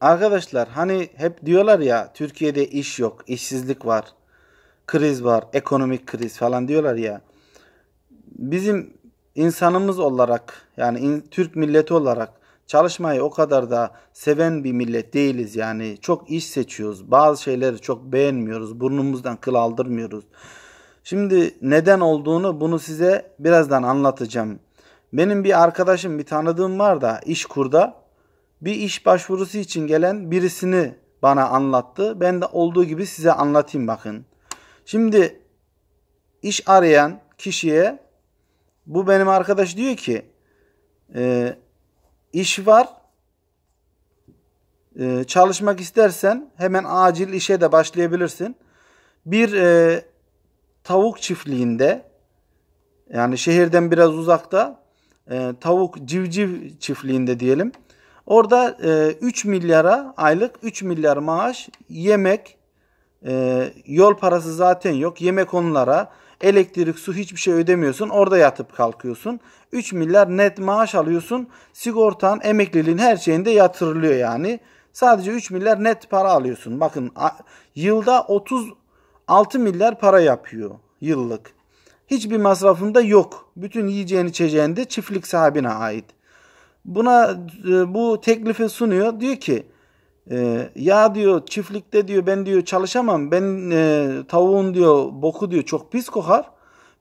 Arkadaşlar hani hep diyorlar ya Türkiye'de iş yok, işsizlik var, kriz var, ekonomik kriz falan diyorlar ya. Bizim insanımız olarak yani in, Türk milleti olarak çalışmayı o kadar da seven bir millet değiliz yani. Çok iş seçiyoruz. Bazı şeyleri çok beğenmiyoruz. Burnumuzdan kıl aldırmıyoruz. Şimdi neden olduğunu bunu size birazdan anlatacağım. Benim bir arkadaşım, bir tanıdığım var da iş kurda bir iş başvurusu için gelen birisini bana anlattı. Ben de olduğu gibi size anlatayım bakın. Şimdi iş arayan kişiye bu benim arkadaş diyor ki e, iş var e, çalışmak istersen hemen acil işe de başlayabilirsin. Bir e, tavuk çiftliğinde yani şehirden biraz uzakta e, tavuk civciv çiftliğinde diyelim Orada e, 3 milyara aylık 3 milyar maaş yemek e, yol parası zaten yok. Yemek onlara elektrik su hiçbir şey ödemiyorsun. Orada yatıp kalkıyorsun. 3 milyar net maaş alıyorsun. Sigortan emekliliğin her şeyinde yatırılıyor yani. Sadece 3 milyar net para alıyorsun. Bakın yılda 36 milyar para yapıyor yıllık. Hiçbir masrafında yok. Bütün yiyeceğin içeceğin de çiftlik sahibine ait buna e, bu teklifi sunuyor. Diyor ki e, ya diyor çiftlikte diyor ben diyor çalışamam. Ben e, tavuğun diyor boku diyor çok pis kokar.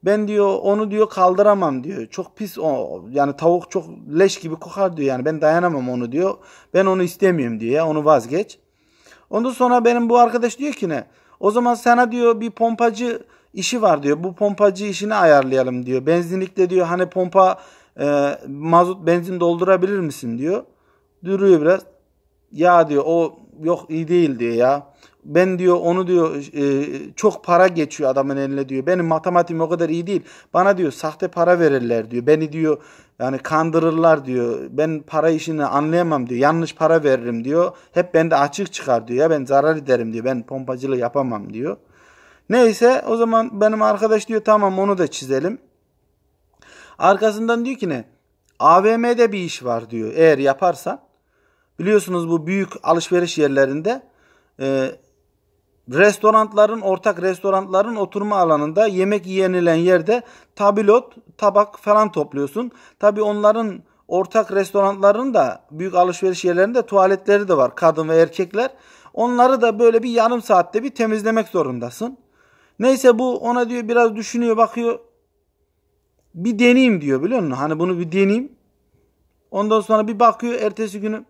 Ben diyor onu diyor kaldıramam diyor. Çok pis o yani tavuk çok leş gibi kokar diyor. Yani ben dayanamam onu diyor. Ben onu istemiyorum diyor ya onu vazgeç. Ondan sonra benim bu arkadaş diyor ki ne? O zaman sana diyor bir pompacı işi var diyor. Bu pompacı işini ayarlayalım diyor. Benzinlikte diyor hani pompa e, mazot benzin doldurabilir misin diyor. Duruyor biraz. Ya diyor o yok iyi değil diyor ya. Ben diyor onu diyor e, çok para geçiyor adamın eline diyor. Benim matematiğim o kadar iyi değil. Bana diyor sahte para verirler diyor. Beni diyor yani kandırırlar diyor. Ben para işini anlayamam diyor. Yanlış para veririm diyor. Hep bende açık çıkar diyor. Ya ben zarar ederim diyor. Ben pompacılığı yapamam diyor. Neyse o zaman benim arkadaş diyor tamam onu da çizelim. Arkasından diyor ki ne? AVM'de bir iş var diyor eğer yaparsan. Biliyorsunuz bu büyük alışveriş yerlerinde e, restoranların, ortak restoranların oturma alanında yemek yenilen yerde tabilot, tabak falan topluyorsun. Tabi onların ortak restoranların da büyük alışveriş yerlerinde tuvaletleri de var kadın ve erkekler. Onları da böyle bir yarım saatte bir temizlemek zorundasın. Neyse bu ona diyor biraz düşünüyor bakıyor bir deneyeyim diyor biliyor musun? Hani bunu bir deneyeyim. Ondan sonra bir bakıyor ertesi günü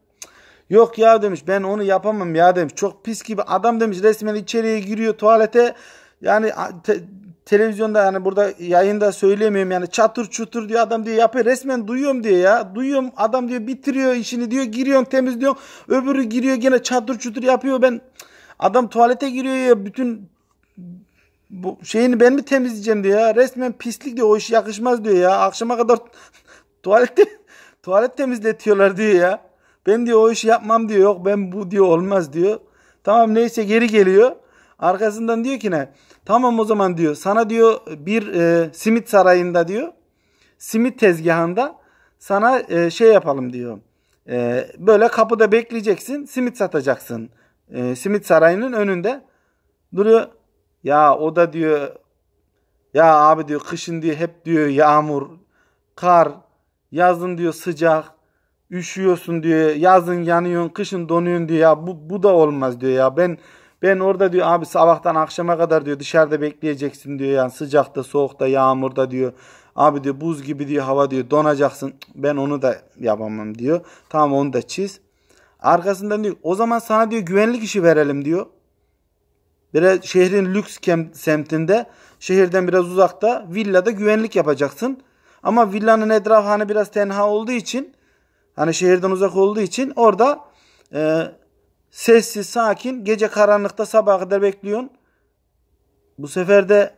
Yok ya demiş ben onu yapamam ya demiş. Çok pis gibi adam demiş resmen içeriye giriyor tuvalete. Yani te, televizyonda yani burada yayında söylemiyorum yani çatır çutur diyor adam diyor yapıyor resmen duyuyorum diyor ya. Duyuyorum adam diyor bitiriyor işini diyor giriyorum temizliyorum. Öbürü giriyor gene çatır çutur yapıyor ben. Adam tuvalete giriyor ya bütün bu şeyini ben mi temizleyeceğim diyor ya. Resmen pislik diyor. O iş yakışmaz diyor ya. Akşama kadar tuvalette tuvalet temizletiyorlar diyor ya. Ben diyor o işi yapmam diyor. Yok ben bu diyor olmaz diyor. Tamam neyse geri geliyor. Arkasından diyor ki ne? Tamam o zaman diyor. Sana diyor bir e, simit sarayında diyor. Simit tezgahında sana e, şey yapalım diyor. E, böyle kapıda bekleyeceksin. Simit satacaksın. E, simit sarayının önünde. Duruyor. Ya o da diyor ya abi diyor kışın diyor hep diyor yağmur, kar, yazın diyor sıcak, üşüyorsun diyor. Yazın yanıyorsun, kışın donuyorsun diyor. Ya bu bu da olmaz diyor ya. Ben ben orada diyor abi sabahtan akşama kadar diyor dışarıda bekleyeceksin diyor yani sıcakta, soğukta, yağmurda diyor. Abi diyor buz gibi diyor hava diyor donacaksın. Ben onu da yapamam diyor. Tamam onu da çiz. Arkasından diyor o zaman sana diyor güvenlik işi verelim diyor. Biraz şehrin lüks semtinde, şehirden biraz uzakta villada güvenlik yapacaksın. Ama villanın etrafı hani biraz tenha olduğu için, hani şehirden uzak olduğu için orada e, sessiz, sakin, gece karanlıkta sabaha kadar bekliyorsun. Bu sefer de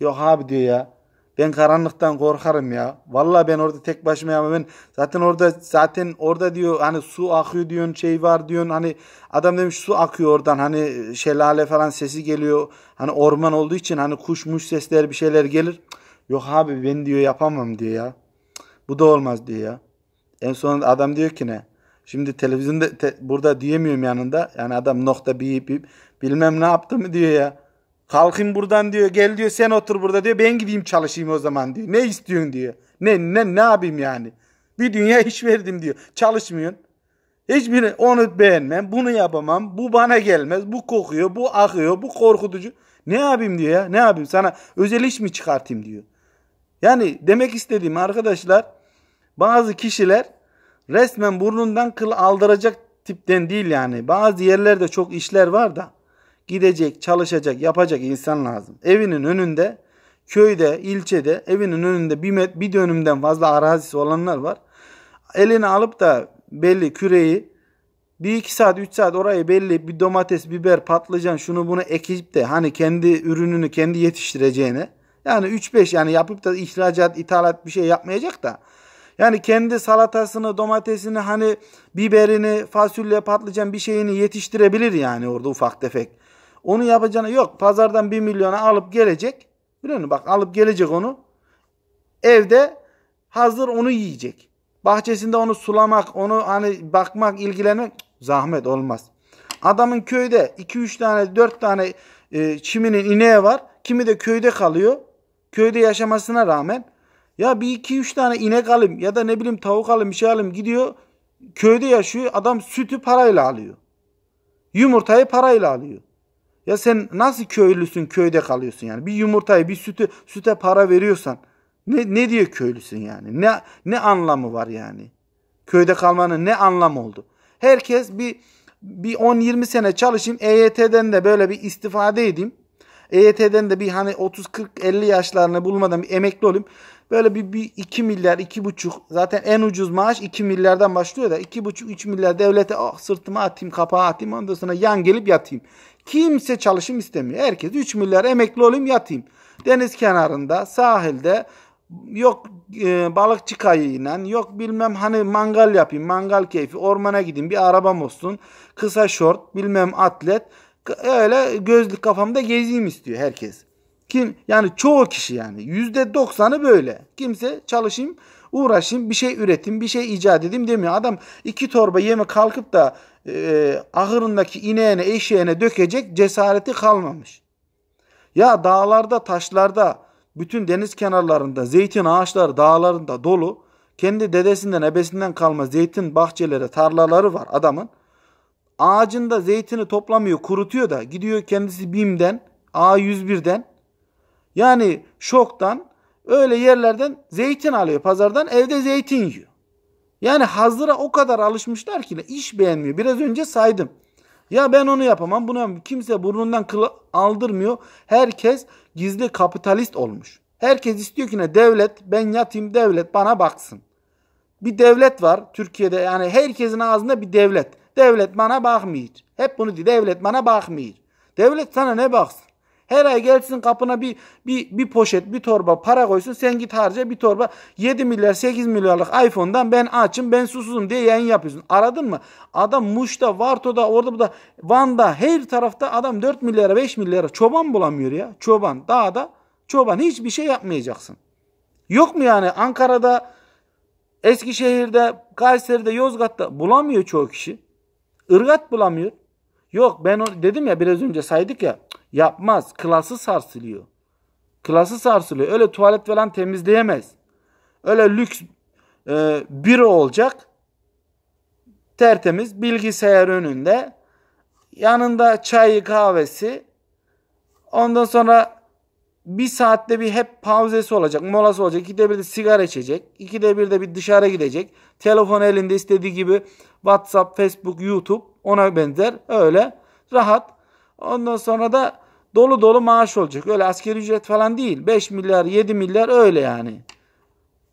yok abi diyor ya. Ben karanlıktan korkarım ya. Vallahi ben orada tek başıma ya. Ben zaten orada zaten orada diyor hani su akıyor diyorsun şey var diyorsun hani adam demiş su akıyor oradan hani şelale falan sesi geliyor. Hani orman olduğu için hani kuşmuş sesler bir şeyler gelir. Yok abi ben diyor yapamam diyor ya. Bu da olmaz diyor ya. En son adam diyor ki ne? Şimdi televizyonda te, burada diyemiyorum yanında. Yani adam nokta bir, bir bilmem ne yaptı mı diyor ya. Kalkayım buradan diyor. Gel diyor sen otur burada diyor. Ben gideyim çalışayım o zaman diyor. Ne istiyorsun diyor. Ne ne ne yapayım yani. Bir dünya iş verdim diyor. Çalışmıyorsun. Hiçbiri onu beğenmem. Bunu yapamam. Bu bana gelmez. Bu kokuyor. Bu akıyor. Bu korkutucu. Ne yapayım diyor ya. Ne yapayım sana özel iş mi çıkartayım diyor. Yani demek istediğim arkadaşlar bazı kişiler resmen burnundan kıl aldıracak tipten değil yani. Bazı yerlerde çok işler var da gidecek, çalışacak, yapacak insan lazım. Evinin önünde, köyde, ilçede evinin önünde bir, met, bir dönümden fazla arazisi olanlar var. Eline alıp da belli küreyi bir iki saat, üç saat orayı belli bir domates, biber, patlıcan şunu bunu ekip de hani kendi ürününü kendi yetiştireceğine yani 3-5 yani yapıp da ihracat, ithalat bir şey yapmayacak da yani kendi salatasını, domatesini, hani biberini, fasulye, patlıcan bir şeyini yetiştirebilir yani orada ufak tefek. Onu yapacağını yok. Pazardan bir milyona alıp gelecek. Biliyor musun? Bak alıp gelecek onu. Evde hazır onu yiyecek. Bahçesinde onu sulamak, onu hani bakmak, ilgilenmek zahmet olmaz. Adamın köyde 2-3 tane, 4 tane e, çiminin ineği var. Kimi de köyde kalıyor. Köyde yaşamasına rağmen ya bir iki üç tane inek alayım ya da ne bileyim tavuk alayım bir şey alayım gidiyor. Köyde yaşıyor adam sütü parayla alıyor. Yumurtayı parayla alıyor. Ya sen nasıl köylüsün köyde kalıyorsun yani? Bir yumurtayı bir sütü süte para veriyorsan ne, ne diye köylüsün yani? Ne, ne anlamı var yani? Köyde kalmanın ne anlamı oldu? Herkes bir bir 10-20 sene çalışayım EYT'den de böyle bir istifade edeyim. EYT'den de bir hani 30-40-50 yaşlarını bulmadan bir emekli olayım. Böyle bir, bir 2 milyar, 2,5 zaten en ucuz maaş 2 milyardan başlıyor da 2,5-3 milyar devlete oh, sırtıma atayım, kapağa atayım ondan sonra yan gelip yatayım. Kimse çalışım istemiyor. Herkes 3 milyar emekli olayım yatayım. Deniz kenarında, sahilde yok e, balıkçı kayığıyla yok bilmem hani mangal yapayım mangal keyfi ormana gideyim bir arabam olsun kısa şort bilmem atlet öyle gözlük kafamda gezeyim istiyor herkes. Kim yani çoğu kişi yani yüzde doksanı böyle. Kimse çalışayım, uğraşayım, bir şey üretim, bir şey icat edeyim demiyor. Adam iki torba yeme kalkıp da e, ahırındaki ineğine, eşeğine dökecek cesareti kalmamış. Ya dağlarda, taşlarda, bütün deniz kenarlarında, zeytin ağaçları dağlarında dolu. Kendi dedesinden, ebesinden kalma zeytin bahçeleri, tarlaları var adamın ağacında zeytini toplamıyor, kurutuyor da gidiyor kendisi BİM'den, A101'den yani şoktan öyle yerlerden zeytin alıyor pazardan evde zeytin yiyor. Yani hazıra o kadar alışmışlar ki iş beğenmiyor. Biraz önce saydım. Ya ben onu yapamam bunu yapamam. Kimse burnundan kıl aldırmıyor. Herkes gizli kapitalist olmuş. Herkes istiyor ki ne devlet ben yatayım devlet bana baksın. Bir devlet var Türkiye'de yani herkesin ağzında bir devlet. Devlet bana bakmıyor. Hep bunu diyor. Devlet bana bakmıyor. Devlet sana ne baksın? Her ay gelsin kapına bir, bir, bir poşet, bir torba para koysun. Sen git harca bir torba 7 milyar, 8 milyarlık iPhone'dan ben açım, ben susuzum diye yayın yapıyorsun. Aradın mı? Adam Muş'ta, Varto'da, orada burada, Van'da, her tarafta adam 4 milyara, 5 milyara çoban bulamıyor ya. Çoban, dağda çoban. Hiçbir şey yapmayacaksın. Yok mu yani Ankara'da, Eskişehir'de, Kayseri'de, Yozgat'ta bulamıyor çoğu kişi. Irgat bulamıyor. Yok ben dedim ya biraz önce saydık ya yapmaz. Klası sarsılıyor. Klası sarsılıyor. Öyle tuvalet falan temizleyemez. Öyle lüks e, büro olacak. Tertemiz bilgisayar önünde. Yanında çayı kahvesi. Ondan sonra bir saatte bir hep pauzesi olacak, molası olacak. İkide bir de sigara içecek. ikide bir de bir dışarı gidecek. Telefon elinde istediği gibi WhatsApp, Facebook, YouTube ona benzer öyle rahat. Ondan sonra da dolu dolu maaş olacak. Öyle askeri ücret falan değil. 5 milyar, 7 milyar öyle yani.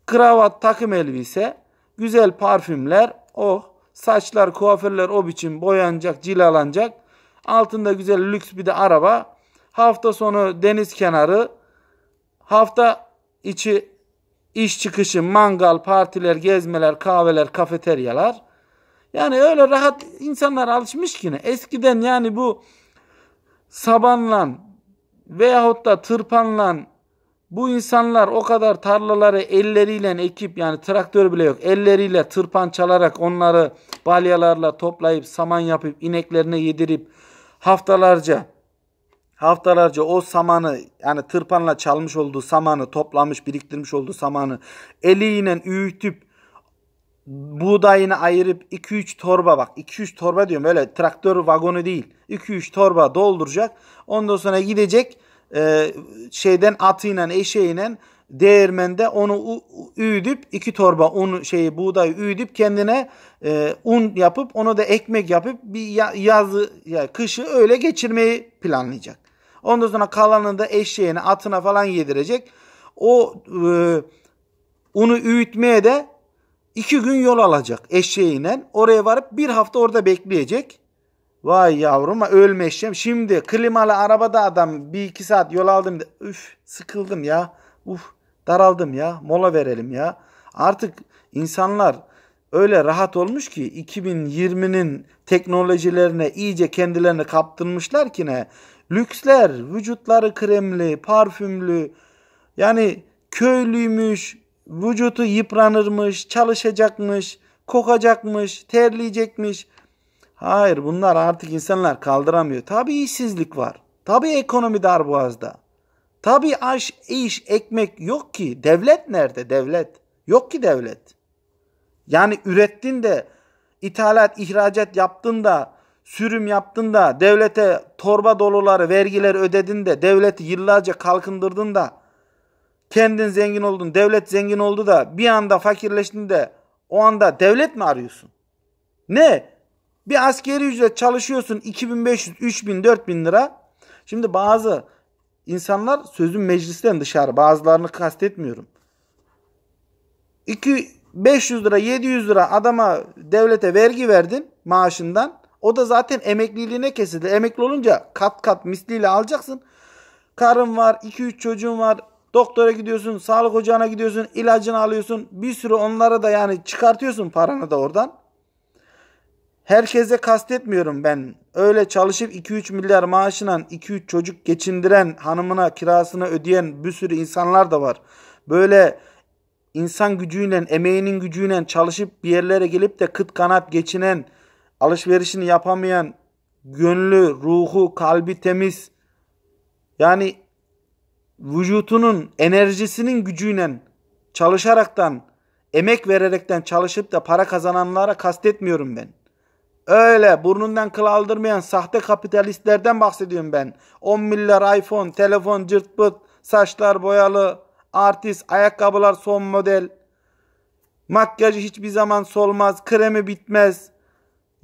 Kravat, takım elbise, güzel parfümler, oh. Saçlar, kuaförler o biçim boyanacak, cilalanacak. Altında güzel lüks bir de araba. Hafta sonu deniz kenarı, hafta içi iş çıkışı, mangal, partiler, gezmeler, kahveler, kafeteryalar. Yani öyle rahat insanlar alışmış ki ne. Eskiden yani bu sabanlan veyahut da tırpanlan bu insanlar o kadar tarlaları elleriyle ekip yani traktör bile yok elleriyle tırpan çalarak onları balyalarla toplayıp saman yapıp ineklerine yedirip haftalarca haftalarca o samanı yani tırpanla çalmış olduğu samanı toplamış biriktirmiş olduğu samanı eliyle üyütüp buğdayını ayırıp 2-3 torba bak 2-3 torba diyorum böyle traktör vagonu değil 2-3 torba dolduracak ondan sonra gidecek e, şeyden atıyla eşeğiyle değirmende onu üyüdüp iki torba un şeyi buğday üyüdüp kendine e, un yapıp onu da ekmek yapıp bir yazı ya yani kışı öyle geçirmeyi planlayacak. Ondan sonra kalanını da eşeğine, atına falan yedirecek. O e, unu üyütmeye de iki gün yol alacak eşeğiyle. Oraya varıp bir hafta orada bekleyecek. Vay yavrum ölme Şimdi klimalı arabada adam bir iki saat yol aldım. De, üf sıkıldım ya. Uf daraldım ya. Mola verelim ya. Artık insanlar öyle rahat olmuş ki 2020'nin teknolojilerine iyice kendilerini kaptırmışlar ki ne Lüksler, vücutları kremli, parfümlü, yani köylüymüş, vücutu yıpranırmış, çalışacakmış, kokacakmış, terleyecekmiş. Hayır bunlar artık insanlar kaldıramıyor. Tabi işsizlik var. Tabi ekonomi darboğazda. Tabi aş, iş, ekmek yok ki. Devlet nerede? Devlet. Yok ki devlet. Yani ürettin de ithalat, ihracat yaptın da sürüm yaptın da devlete torba doluları vergiler ödedin de devleti yıllarca kalkındırdın da kendin zengin oldun devlet zengin oldu da bir anda fakirleştin de o anda devlet mi arıyorsun? Ne? Bir askeri ücret çalışıyorsun 2500, 3000, 4000 lira. Şimdi bazı insanlar sözüm meclisten dışarı bazılarını kastetmiyorum. 2 500 lira 700 lira adama devlete vergi verdin maaşından. O da zaten emekliliğine kesildi. Emekli olunca kat kat misliyle alacaksın. Karın var, 2-3 çocuğun var. Doktora gidiyorsun, sağlık ocağına gidiyorsun, ilacını alıyorsun. Bir sürü onlara da yani çıkartıyorsun paranı da oradan. Herkese kastetmiyorum ben. Öyle çalışıp 2-3 milyar maaşına 2-3 çocuk geçindiren, hanımına kirasını ödeyen bir sürü insanlar da var. Böyle insan gücüyle, emeğinin gücüyle çalışıp bir yerlere gelip de kıt kanat geçinen alışverişini yapamayan, gönlü, ruhu, kalbi temiz, yani vücutunun enerjisinin gücüyle çalışaraktan, emek vererekten çalışıp da para kazananlara kastetmiyorum ben. Öyle burnundan kıl aldırmayan sahte kapitalistlerden bahsediyorum ben. 10 milyar iPhone, telefon, cırt pıt, saçlar boyalı, artist, ayakkabılar son model. Makyajı hiçbir zaman solmaz, kremi bitmez.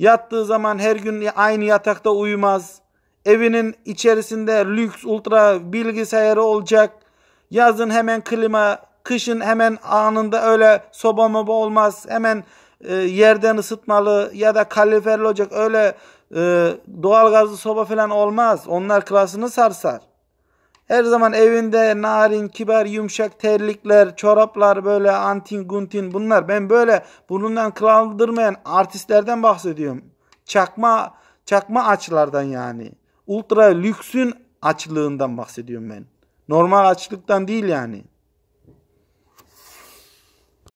Yattığı zaman her gün aynı yatakta uyumaz. Evinin içerisinde lüks ultra bilgisayarı olacak. Yazın hemen klima, kışın hemen anında öyle soba moba olmaz. Hemen e, yerden ısıtmalı ya da kaliferli olacak. Öyle e, doğalgazlı soba falan olmaz. Onlar klasını sarsar. Her zaman evinde narin, kibar, yumuşak terlikler, çoraplar böyle antin guntin bunlar. Ben böyle bunundan kraldırmayan artistlerden bahsediyorum. Çakma çakma açlardan yani. Ultra lüksün açlığından bahsediyorum ben. Normal açlıktan değil yani.